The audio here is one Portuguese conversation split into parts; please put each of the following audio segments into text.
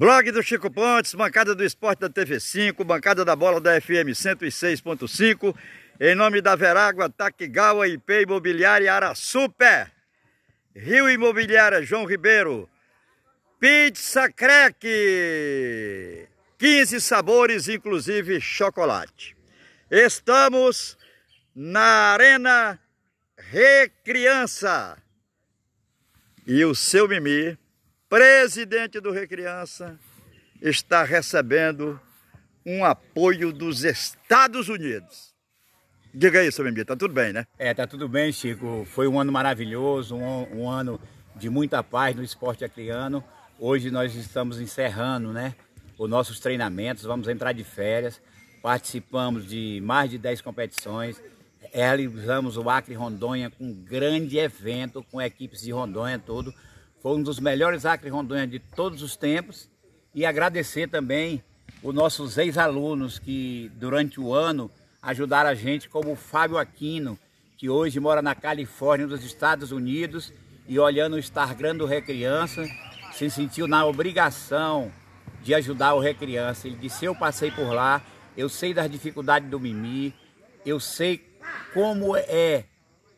Blog do Chico Pontes, bancada do esporte da TV5, bancada da bola da FM 106.5. Em nome da Verágua, Taquigawa, IP Imobiliária, Arasuper. Rio Imobiliária, João Ribeiro. Pizza Creque. 15 sabores, inclusive chocolate. Estamos na Arena Recriança. E o seu Mimi presidente do Recriança, está recebendo um apoio dos Estados Unidos. Diga é seu Bembi, tá tudo bem, né? É, tá tudo bem, Chico. Foi um ano maravilhoso, um, um ano de muita paz no esporte acreano. Hoje nós estamos encerrando, né, os nossos treinamentos, vamos entrar de férias. Participamos de mais de 10 competições. Realizamos o Acre Rondônia com um grande evento com equipes de Rondônia todo. Foi um dos melhores Acre Rondônia de todos os tempos. E agradecer também os nossos ex-alunos que durante o ano ajudaram a gente, como o Fábio Aquino, que hoje mora na Califórnia, nos Estados Unidos, e olhando o Instagram do Recriança, se sentiu na obrigação de ajudar o Recriança. Ele disse, eu passei por lá, eu sei das dificuldades do Mimi, eu sei como é,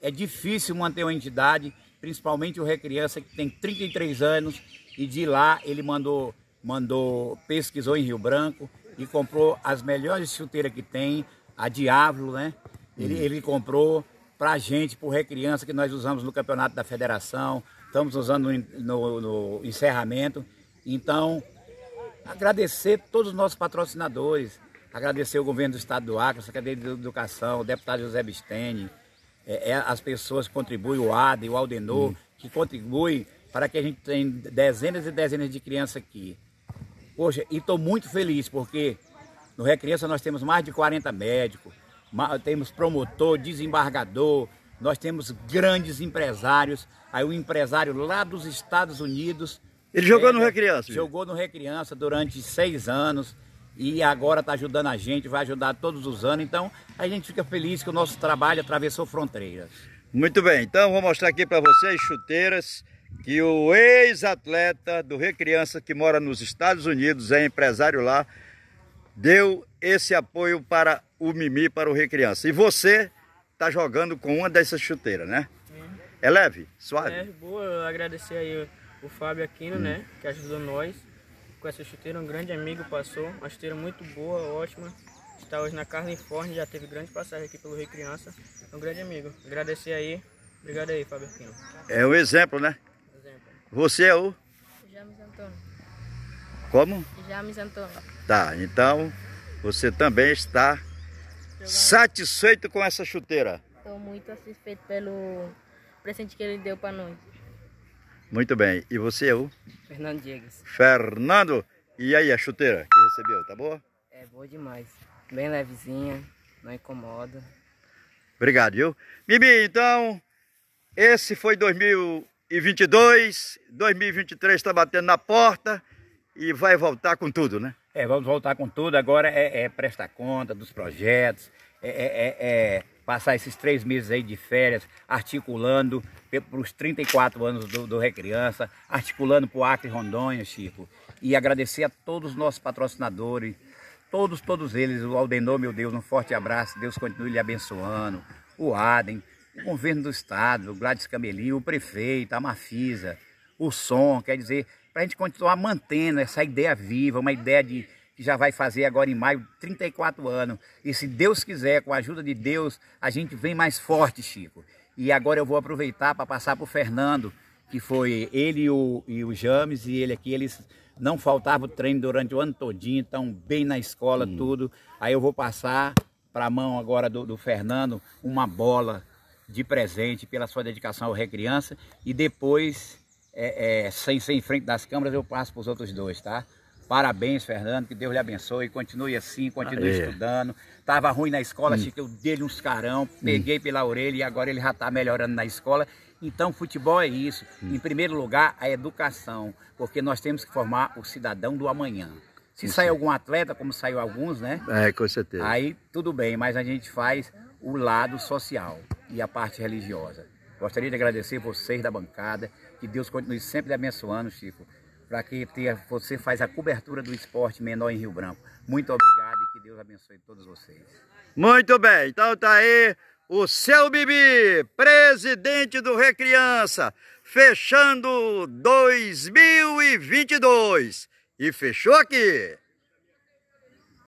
é difícil manter uma entidade principalmente o Recriança, que tem 33 anos, e de lá ele mandou, mandou pesquisou em Rio Branco e comprou as melhores chuteiras que tem, a Diablo, né? Ele, uhum. ele comprou para a gente, para o Recriança, que nós usamos no Campeonato da Federação, estamos usando no, no, no encerramento. Então, agradecer todos os nossos patrocinadores, agradecer o governo do Estado do Acre, a Secretaria de Educação, o deputado José Bistene, é, é as pessoas que contribuem, o Ade o Aldenor, hum. que contribuem para que a gente tenha dezenas e dezenas de crianças aqui. Poxa, e estou muito feliz porque no Recriança nós temos mais de 40 médicos, temos promotor, desembargador, nós temos grandes empresários. Aí um empresário lá dos Estados Unidos. Ele jogou é, no Recriança? Jogou no Recriança durante seis anos e agora está ajudando a gente, vai ajudar todos os anos. Então a gente fica feliz que o nosso trabalho atravessou fronteiras. Muito bem, então vou mostrar aqui para vocês chuteiras que o ex-atleta do Recriança que mora nos Estados Unidos, é empresário lá, deu esse apoio para o Mimi, para o Recriança. E você está jogando com uma dessas chuteiras, né? É. é, leve? Suave? É, boa. Eu agradecer aí o Fábio Aquino, hum. né? Que ajudou nós com essa chuteira. Um grande amigo passou, uma chuteira muito boa, ótima. Está hoje na Carlifórnia, já teve grande passagem aqui pelo Rio Criança. Um grande amigo. Agradecer aí. Obrigado aí, Fábio Aquino. É um exemplo, né? Exemplo. Você é o? James Antônio. Como? James Antônio. Tá, então você também está satisfeito com essa chuteira? Estou muito satisfeito pelo presente que ele deu para nós. Muito bem. E você é o? Fernando Diegues. Fernando! E aí, a chuteira que recebeu, tá boa? É boa demais. Bem levezinha, não incomoda. Obrigado, viu? Bibi, então, esse foi 2022. 2023 está batendo na porta e vai voltar com tudo, né? É, vamos voltar com tudo. Agora é, é prestar conta dos projetos, é, é, é, é passar esses três meses aí de férias, articulando para os 34 anos do, do Recriança, articulando para o Acre Rondônia, Chico. E agradecer a todos os nossos patrocinadores, todos, todos eles, o Aldenor, meu Deus, um forte abraço, Deus continue lhe abençoando, o Adem, o governo do estado, o Gladys Camelinho, o prefeito, a Mafisa, o som, quer dizer, para a gente continuar mantendo essa ideia viva, uma ideia de que já vai fazer agora em maio 34 anos. E se Deus quiser, com a ajuda de Deus, a gente vem mais forte, Chico. E agora eu vou aproveitar para passar para o Fernando, que foi ele e o, e o James, e ele aqui, eles não faltavam treino durante o ano todinho, então bem na escola, hum. tudo. Aí eu vou passar para a mão agora do, do Fernando uma bola de presente pela sua dedicação ao Recriança e depois, é, é, sem ser em frente das câmeras, eu passo para os outros dois, tá? Parabéns, Fernando, que Deus lhe abençoe, continue assim, continue Aê. estudando. Tava ruim na escola, hum. achei que eu dei-lhe uns carão, hum. peguei hum. pela orelha e agora ele já está melhorando na escola. Então, futebol é isso. Hum. Em primeiro lugar, a educação, porque nós temos que formar o cidadão do amanhã. Se sair algum atleta, como saiu alguns, né? É, com certeza. Aí tudo bem, mas a gente faz o lado social e a parte religiosa. Gostaria de agradecer vocês da bancada, que Deus continue sempre abençoando, Chico para que você faz a cobertura do esporte menor em Rio Branco. Muito obrigado e que Deus abençoe todos vocês. Muito bem, então tá aí o seu Bibi, presidente do Recriança, fechando 2022. E fechou aqui.